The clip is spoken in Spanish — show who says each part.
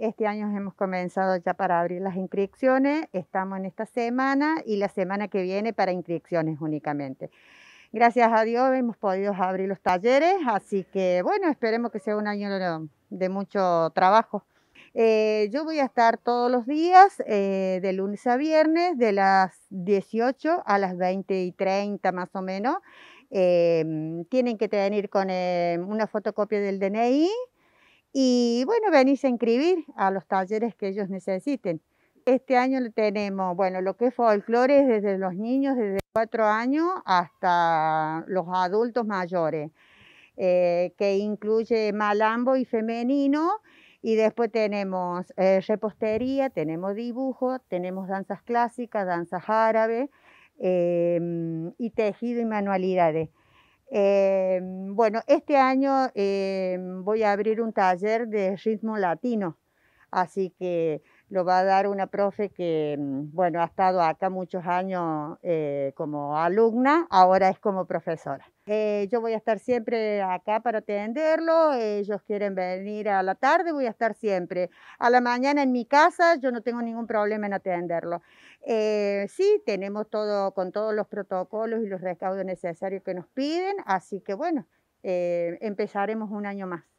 Speaker 1: Este año hemos comenzado ya para abrir las inscripciones, estamos en esta semana y la semana que viene para inscripciones únicamente. Gracias a Dios hemos podido abrir los talleres, así que bueno, esperemos que sea un año de mucho trabajo. Eh, yo voy a estar todos los días, eh, de lunes a viernes, de las 18 a las 20 y 30 más o menos. Eh, tienen que venir con una fotocopia del DNI, y bueno, venís a inscribir a los talleres que ellos necesiten. Este año tenemos, bueno, lo que es folclore desde los niños, desde cuatro años hasta los adultos mayores, eh, que incluye malambo y femenino, y después tenemos eh, repostería, tenemos dibujo, tenemos danzas clásicas, danzas árabes, eh, y tejido y manualidades. Em, bueno, este año em, voy a abrir un taller de ritmo latino, así que lo va a dar una profe que, mm, bueno, ha estado acá muchos años eh, como alumna, ahora es como profesora. Eh, yo voy a estar siempre acá para atenderlo, ellos quieren venir a la tarde, voy a estar siempre. A la mañana en mi casa yo no tengo ningún problema en atenderlo. Eh, sí, tenemos todo con todos los protocolos y los recaudos necesarios que nos piden, así que bueno, empezaremos un año más.